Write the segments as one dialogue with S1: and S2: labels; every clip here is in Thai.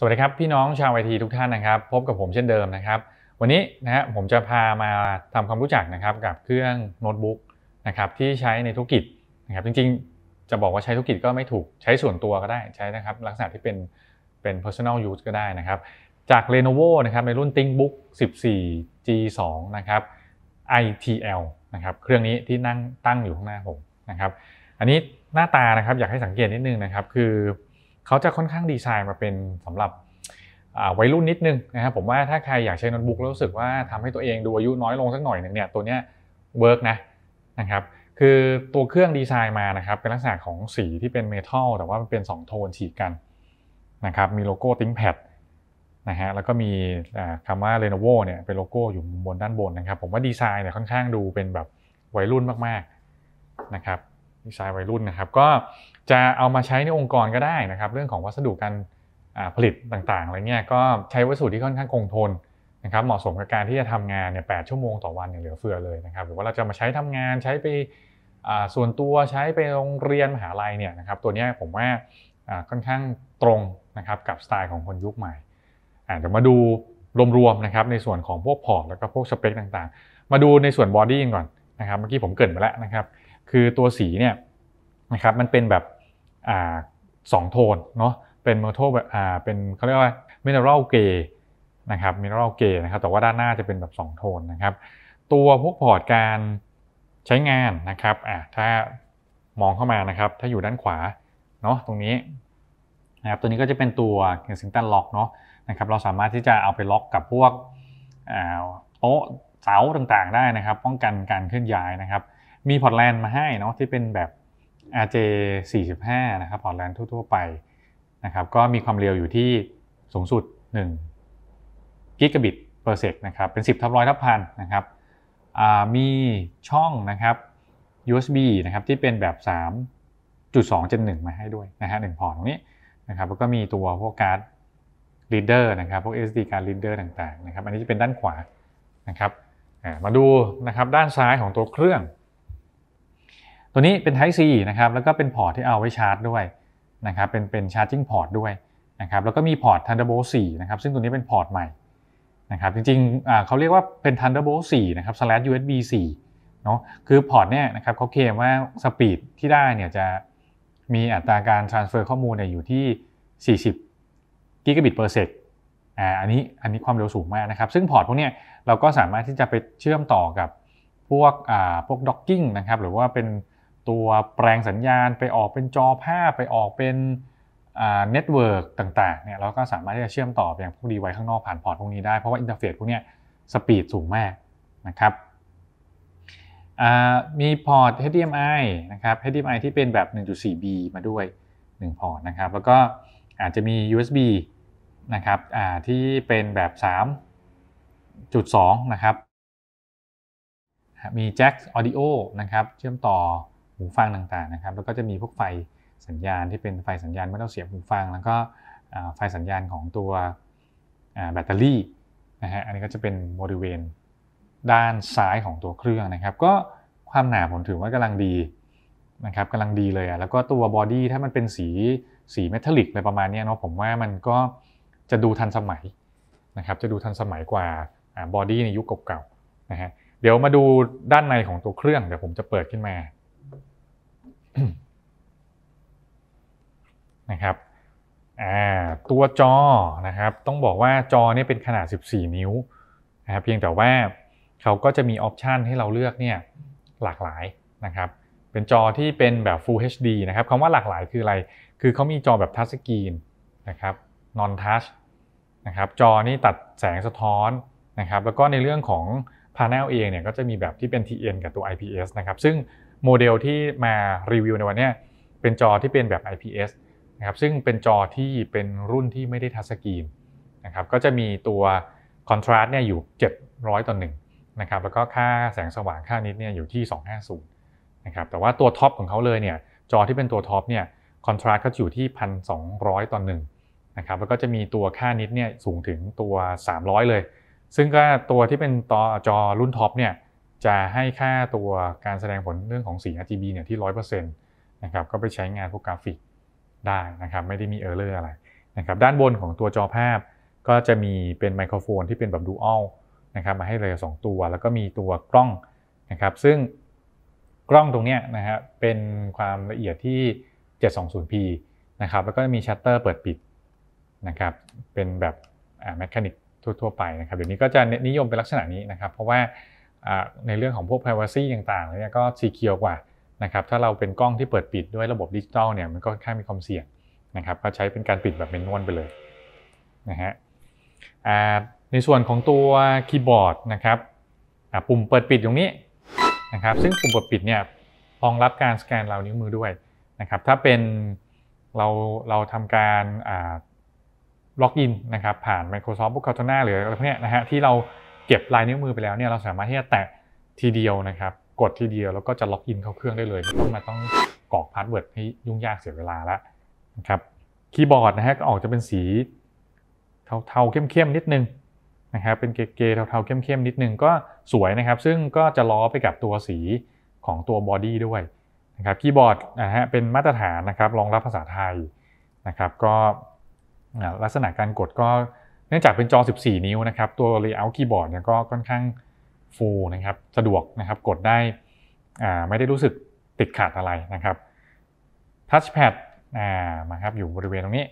S1: สวัสดีครับ พี่น้องชาวไอทีทุกท่านนะครับ พบกับผมเช่นเดิมนะครับ วันนี้นะฮะผมจะพามาทำความรู้จักนะครับกับเครื่องโน้ตบุ๊กนะครับที่ใช้ในธุรกิจนะครับจริงๆ จะบอกว่าใช้ธุรกิจก็ไม่ถูกใช้ส่วนตัวก็ได้ใช้นะครับลักษณะที่เป็นเป็น personal use ก็ได้นะครับ จาก Lenovo นะครับในรุ่น ThinkBook 14 G2 นะครับ ITL นะครับเครื่องนี้ที่นั่งตั้งอยู่ข้างหน้าผมนะครับอันนี้หน้าตานะครับอยากให้สังเกตนิดนึงนะครับ คือเขาจะค่อนข้างดีไซน์มาเป็นสำหรับวัยรุ่นนิดนึงนะครับผมว่าถ้าใครอยากใช้น้ตบุ๊กแล้วรู้สึกว่าทำให้ตัวเองดูอายุน้อยลงสักหน่อยนึงเนี่ย ตัวเนี้ยเวิร์กนะนะครับ คือตัวเครื่องดีไซน์มานะครับเป็นลักษณะของสีที่เป็นเมทัลแต่ว่ามันเป็น 2 โทนฉีกกันนะครับมีโลโก้ติ้งแพดนะฮะแล้วก็มีคำว่า Lenovo เนี่ยเป็นโลโก้อยู่บนด้านบนนะครับผมว่าดีไซน์เนี่ยค่อนข้างดูเป็นแบบวัยรุ่นมากๆนะครับดีไซน์วัยรุ่นนะครับก็จะเอามาใช้ในองค์กรก็ได้นะครับ เรื่องของวัสดุการผลิตต่างๆอะไรเงี้ยก็ใช้วัสดุที่ค่อนข้างคงทนนะครับเหมาะสมกับการที่จะทำงานเนี่ยแชั่วโมงต่อวันเน่่ยเหลือเฟือเลยนะครับหรือว่าเราจะมาใช้ทำงานใช้ไปส่วนตัวใช้ไปโรงเรียนมหาลัยเนี่ยนะครับตัวนี้ผมว่าค่อนข้างตรงนะครับกับสไตล์ของคนยุคใหม่เดี๋ยวมาดูรวมๆนะครับในส่วนของพวกพอร์ตแล้วก็พวกสเปคต่างๆ มาดูในส่วนบอดี้ก่อนนะครับเมื่อกี้ผมเกิดไปแล้วนะครับคือตัวสีเนี่ยนะครับมันเป็นแบบสองโทนเนาะเป็นเมทัลแบบอ่าเป็นเขาเรียกว่าเมรัลเกย์นะครับเมรัลเกย์นะครับแต่ว่าด้านหน้าจะเป็นแบบสองโทนนะครับตัวพวกพอร์ตการใช้งานนะครับอ่าถ้ามองเข้ามานะครับถ้าอยู่ด้านขวาเนาะตรงนี้นะครับตัวนี้ก็จะเป็นตัวเคนซิงตันล็อกเนาะนะครับเราสามารถที่จะเอาไปล็อกกับพวกโต๊ะเสาต่างๆได้นะครับป้องกันการเคลื่อนย้ายนะครับมีพอร์ตแลนด์มาให้เนาะที่เป็นแบบ RJ45 นะครับพอร์ตแลนด์ทั่วๆ ไปนะครับ ก็มีความเร็วอยู่ที่สูงสุด1กิกะบิตเปอร์เซกนะครับ เป็น 10ทับร้อยทับพันนะครับมีช่องนะครับ USB นะครับที่เป็นแบบ 3.2.1มาให้ด้วยนะฮะหนึ่งพอร์ตตรงนี้นะครับ แล้วก็มีตัวพวกการ์ดรีดเดอร์นะครับ พวก SD การ์ดรีดเดอร์ต่างๆนะครับ อันนี้จะเป็นด้านขวานะครับมาดูนะครับด้านซ้ายของตัวเครื่องตัวนี้เป็น Type C นะครับ แล้วก็เป็นพอร์ตที่เอาไว้ชาร์จด้วยนะครับ เป็นเป็นชาร์จิ่งพอร์ตด้วยนะครับ แล้วก็มีพอร์ต Thunderbolt 4นะครับ ซึ่งตัวนี้เป็นพอร์ตใหม่นะครับ จริงๆ เขาเรียกว่าเป็น Thunderbolt 4นะครับ slash USB 4 เนาะคือพอร์ตเนี่ยนะครับเขาเคลมว่าสปีดที่ได้เนี่ยจะมีอัตราการ transfer ข้อมูลเนี่ยอยู่ที่ 40กิกะบิตเปอร์เซกอ่า อันนี้ อันนี้ความเร็วสูงมากนะครับ ซึ่งพอร์ตพวกเนี้ยเราก็สามารถที่จะไปเชื่อมต่อกับพวกอ่าพวกด็อกกิ้งนะครับ หรือว่าเป็นตัวแปลงสัญญาณไปออกเป็นจอภาพ ไปออกเป็นเน็ตเวิร์กต่างๆเนี่ยเราก็สามารถที่จะเชื่อมต่ออย่างพวกดีไวข้างนอกผ่านพอร์ตพวกนี้ได้เพราะว่าอินเทอร์เฟซพวกนี้สปีดสูงมากนะครับ มีพอร์ต HDMI นะครับ HDMI ที่เป็นแบบ 1.4B มาด้วย1พอร์ตนะครับแล้วก็อาจจะมี USB นะครับที่เป็นแบบ 3.2นะครับ มีแจ็คออดิโอนะครับเชื่อมต่อหูฟังต่างๆนะครับ แล้วก็จะมีพวกไฟสัญญาณที่เป็นไฟสัญญาณไม่ต้องเสียบหูฟัง แล้วก็ไฟสัญญาณของตัวแบตเตอรี่นะฮะ อันนี้ก็จะเป็นบริเวณด้านซ้ายของตัวเครื่องนะครับ ก็ความหนาผมถือว่ากำลังดีนะครับกำลังดีเลยอ่ะแล้วก็ตัวบอดี้ถ้ามันเป็นสีสีเมทัลลิกอะไรประมาณนี้เนาะ ผมว่ามันก็จะดูทันสมัยนะครับ จะดูทันสมัยกว่าบอดี้ในยุคเก่าๆนะฮะ เดี๋ยวมาดูด้านในของตัวเครื่อง เดี๋ยวผมจะเปิดขึ้นมานะครับตัวจอนะครับ ต้องบอกว่าจอเนี่ยเป็นขนาด 14 นิ้วนะครับ เพียงแต่ว่าเขาก็จะมีออปชันให้เราเลือกเนี่ยหลากหลายนะครับ เป็นจอที่เป็นแบบ Full HD นะครับคำว่าหลากหลายคืออะไร คือเขามีจอแบบทัชสกรีนนะครับ non touch นะครับ จอนี่ตัดแสงสะท้อนนะครับ แล้วก็ในเรื่องของพา n e l เองเนี่ย ก็จะมีแบบที่เป็น TN กับตัว IPS นะครับ ซึ่งโมเดลที่มารีวิวในวันนี้เป็นจอที่เป็นแบบ IPS นะครับซึ่งเป็นจอที่เป็นรุ่นที่ไม่ได้ทัชสกรีนนะครับก็จะมีตัวคอนทราสต์เนี่ยอยู่ 700ต่อหนึ่งนะครับแล้วก็ค่าแสงสว่างค่านิดเนี่ยอยู่ที่ 250นะครับแต่ว่าตัวท็อปของเขาเลยเนี่ยจอที่เป็นตัวท็อปเนี่ยคอนทราสต์เขาอยู่ที่ 1,200ต่อหนึ่งนะครับแล้วก็จะมีตัวค่านิดเนี่ยสูงถึงตัว 300 เลย ซึ่งก็ตัวที่เป็นต่อจอรุ่นท็อปเนี่ยจะให้ค่าตัวการแสดงผลเรื่องของสี RGB เนี่ยที่ร้อนะครับก็ไปใช้งานพวกกราฟิกได้นะครับไม่ได้มีเออร์เลอร์อะไรนะครับด้านบนของตัวจอภาพ ก็จะมีเป็นไมโครโฟนที่เป็นแบบดูอัลนะครับมาให้เลยสองตัว แล้วก็มีตัวกล้องนะครับซึ่งกล้องตรงนี้นะฮะเป็นความละเอียดที่ 720p นะครับแล้วก็มีชัตเตอร์เปิดปิดนะครับเป็นแบบแมชชีนิกทั่วๆไปนะครับเดี๋ยวนี้ก็จะนิยมเป็นลักษณะนี้นะครับเพราะว่าในเรื่องของพวก Privacy ต่างๆ เนี่ยก็ซีเคียวกว่านะครับถ้าเราเป็นกล้องที่เปิดปิดด้วยระบบดิจิตอลเนี่ยมันก็ค่ามีความเสี่ยงนะครับก็ใช้เป็นการปิดแบบเป็นนวลไปเลยนะฮะในส่วนของตัวคีย์บอร์ดนะครับปุ่มเปิดปิดตรงนี้นะครับซึ่งปุ่มเปิดปิดเนี่ยรองรับการสแกนเรานิ้วมือด้วยนะครับถ้าเป็นเราเราทำการล็อกอินนะครับผ่าน Microsoft พวก Cortana หรืออะไรพวกนี้นะฮะที่เราเก็บลายนิ้วมือไปแล้วเนี่ยเราสามารถที่จะแตะทีเดียวนะครับ กดทีเดียวแล้วก็จะล็อกอินเข้าเครื่องได้เลยไม่ต้องมาต้องกรอกพาสเวิร์ดให้ยุ่งยากเสียเวลาแล้วนะครับคีย์บอร์ดนะฮะก็ออกจะเป็นสีเทาๆเข้มๆนิดนึงนะครับเป็นเกย์เทาๆเข้มๆนิดนึงก็สวยนะครับ ซึ่งก็จะล้อไปกับตัวสีของตัวบอดี้ด้วยนะครับคีย์บอร์ดนะฮะเป็นมาตรฐานนะครับรองรับภาษาไทยนะครับ ก็ลักษณะการกดก็เนื่องจากเป็นจอ 14 นิ้วนะครับ ตัว layout keyboard เนี่ยก็ค่อนข้างฟูนะครับ สะดวกนะครับ กดได้ไม่ได้รู้สึกติดขัดอะไรนะครับ touchpad มาครับ อยู่บริเวณตรงนี้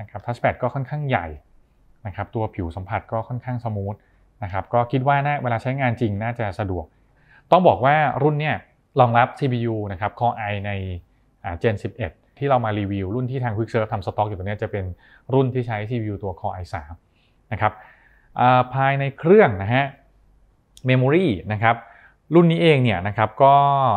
S1: นะครับ ทัชแพดก็ค่อนข้างใหญ่นะครับ ตัวผิวสัมผัสก็ค่อนข้างสมูทนะครับ ก็คิดว่านะเวลาใช้งานจริงน่าจะสะดวก ต้องบอกว่ารุ่นเนี่ยรองรับ CPU นะครับ Core i ใน Gen 11 ที่เรามารีวิวรุ่นที่ทาง Quick Serve ทำสต็อกอยู่ตรงนี้จะเป็นรุ่นที่ใช้ CPU ตัว Core i 3นะครับภายในเครื่องนะฮะเมมโมรีนะครับรุ่นนี้เองเนี่ยนะครับก็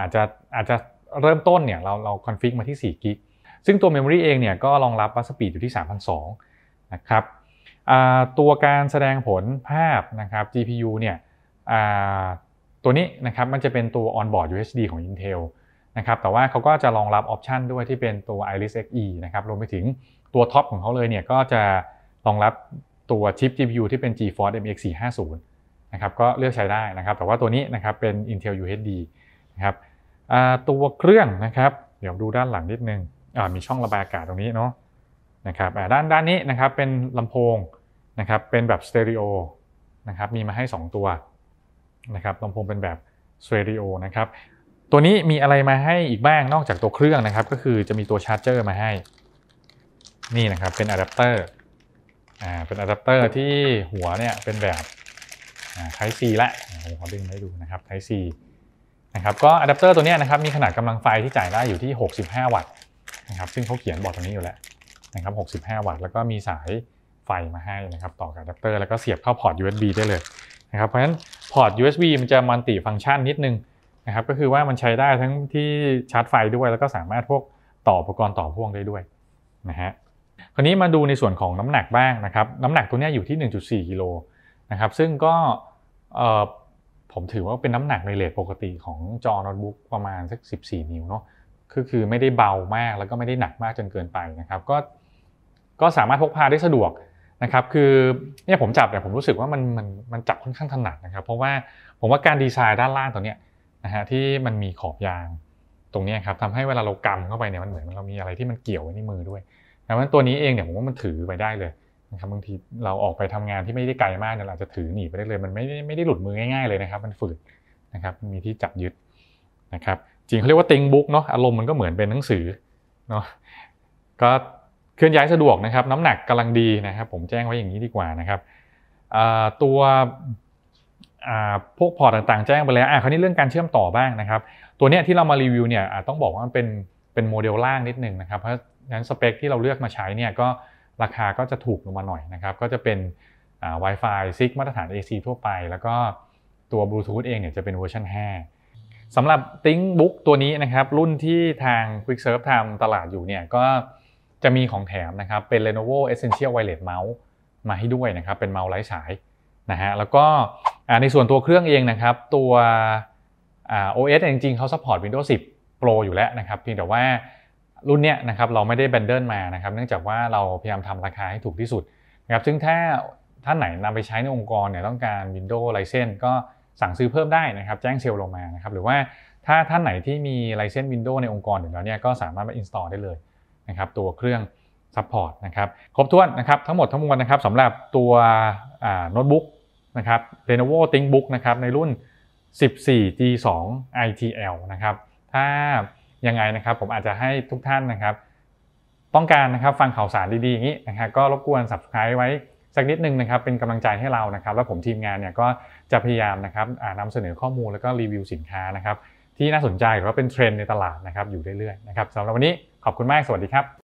S1: อาจจะอาจจะเริ่มต้นเนี่ยเราเราคอนฟิกมาที่ 4 กิกซึ่งตัวเมโมรี่เองเนี่ยก็รองรับบัสปีดอยู่ที่3,002นะครับตัวการแสดงผลภาพนะครับ GPU เนี่ยตัวนี้นะครับมันจะเป็นตัว Onboard UHD ของ Intel นะครับแต่ว่าเขาก็จะรองรับออปชันด้วยที่เป็นตัว Iris Xe นะครับรวมไปถึงตัวท็อปของเขาเลยเนี่ยก็จะรองรับตัวชิป GPU ที่เป็น GeForce MX 450นะครับก็เลือกใช้ได้นะครับ แต่ว่าตัวนี้นะครับเป็น Intel UHD นะครับตัวเครื่องนะครับเดี๋ยวดูด้านหลังนิดนึงมีช่องระบายอากาศตรงนี้เนาะนะครับด้านด้านนี้นะครับเป็นลำโพงนะครับเป็นแบบสเตอริโอนะครับมีมาให้ 2 ตัวนะครับลำโพงเป็นแบบสเตอริโอนะครับตัวนี้มีอะไรมาให้อีกบ้างนอกจากตัวเครื่องนะครับก็คือจะมีตัวชาร์จเจอร์มาให้ นี่นะครับเป็นอะแดปเตอร์อ่าเป็นอะแดปเตอร์ที่หัวเนี่ยเป็นแบบไทป์ C ละผมขอดึงให้ดูนะครับไทป์ C นะครับก็อะแดปเตอร์ตัวนี้นะครับมีขนาดกำลังไฟที่จ่ายได้อยู่ที่ 65 วัตต์นะครับซึ่งเขาเขียนบอกตรงนี้อยู่แล้วนะครับ 65 วัตต์แล้วก็มีสายไฟมาให้นะครับ ต่อกับอะแดปเตอร์แล้วก็เสียบเข้าพอร์ต USB ได้เลยนะครับเพราะฉะนั้นพอร์ต USB มันจะมัลติฟังก์ชันนิดนึงนะครับ ก็คือว่ามันใช้ได้ทั้งที่ชาร์จไฟด้วย แล้วก็สามารถพวกต่ออุปกรณ์ต่อพ่วงได้ด้วยนะฮะคราวนี้มาดูในส่วนของน้ำหนักบ้างนะครับน้ำหนักตัวนี้อยู่ที่ 1.4กิโลนะครับซึ่งก็ผมถือว่าเป็นน้ำหนักในเลทปกติของจอโน้ตบุ๊กประมาณสัก 14 นิ้วเนาะคือคือไม่ได้เบามากแล้วก็ไม่ได้หนักมากจนเกินไปนะครับก็ก็สามารถพกพาได้สะดวกนะครับคือเนี่ยผมจับเนี่ยผมรู้สึกว่ามันมันมันจับค่อนข้างถนัดนะครับเพราะว่าผมว่าการดีไซน์ด้านล่างตัวเนี้ยนะฮะที่มันมีขอบยางตรงนี้ครับทำให้เวลาเรากำเข้าไปเนี่ยมันเหมือนเรามีอะไรที่มันเกี่ยวไว้ในมือด้วยเพราะฉะนั้นตัวนี้เองเนี่ยผมว่ามันถือไปได้เลยนะครับบางทีเราออกไปทำงานที่ไม่ได้ไกลมากเนี่ยเราจะถือหนีไปได้เลย มันไม่ได้ไม่ได้หลุดมือง่ายๆ เลยนะครับ มันฝืดนะครับมีที่จับยึดนะครับจริงเขาเรียกว่าติงบุ๊กเนาะอารมณ์มันก็เหมือนเป็นหนังสือเนาะก็เคลื่อนย้ายสะดวกนะครับ น้ำหนักกำลังดีนะครับ ผมแจ้งไว้อย่างนี้ดีกว่านะครับตัวพวกพอร์ตต่างๆแจ้งไปแล้วอ่ะคราวนี้เรื่องการเชื่อมต่อบ้างนะครับ ตัวเนี้ยที่เรามารีวิวเนี่ยต้องบอกว่ามันเป็นเป็นโมเดลล่างนิดนึงนะครับเพราะงั้นสเปคที่เราเลือกมาใช้เนี่ยก็ราคาก็จะถูกลงมาหน่อยนะครับ ก็จะเป็น Wi-Fi 6มาตรฐาน AC ทั่วไป แล้วก็ตัวบลูทูธเองเนี่ยจะเป็นเวอร์ชัน5สำหรับ ThinkBook ตัวนี้นะครับ รุ่นที่ทาง QuickServe ทำตลาดอยู่เนี่ยก็จะมีของแถมนะครับ เป็น Lenovo Essential Wireless Mouse มาให้ด้วยนะครับ เป็นเมาส์ไร้สายนะฮะแล้วก็ในส่วนตัวเครื่องเองนะครับ ตัว OS จริงๆเขาัพพอร์ต Windows 10 Pro อยู่แล้วนะครับเพียงแต่ว่ารุ่นเนี้ยนะครับเราไม่ได้แบนเดิลมานะครับเนื่องจากว่าเราพยายามทำราคาให้ถูกที่สุดนะครับซึ่งถ้าท่านไหนนำไปใช้ในองค์กรเนี่ยต้องการ Windows ไ i เซนก็สั่งซื้อเพิ่มได้นะครับ แจ้งเซลล์ลงมานะครับหรือว่าถ้าท่านไหนที่มีไ i เซน s e Windows ในองค์กรอยู่แล้วเนี่ยก็สามารถมา install ได้เลยนะครับตัวเครื่องซัพพอร์ตนะครับครบถ้วนนะครับทั้งหมดทั้งมวลนะครับสำหรับตัวโน้ตบุ๊กนะครับ Lenovo ThinkBook นะครับในรุ่น 14G2 ITL นะครับถ้ายังไงนะครับผมอาจจะให้ทุกท่านนะครับต้องการนะครับฟังข่าวสารดีๆอย่างนี้นะครับก็รบกวน subscribe ไว้สักนิดนึงนะครับ เป็นกำลังใจให้เรานะครับ แล้วผมทีมงานเนี่ยก็จะพยายามนะครับนำเสนอข้อมูลแล้วก็รีวิวสินค้านะครับที่น่าสนใจหรือว่าเป็นเทรนด์ในตลาดนะครับอยู่เรื่อยๆนะครับสำหรับวันนี้ขอบคุณมากสวัสดีครับ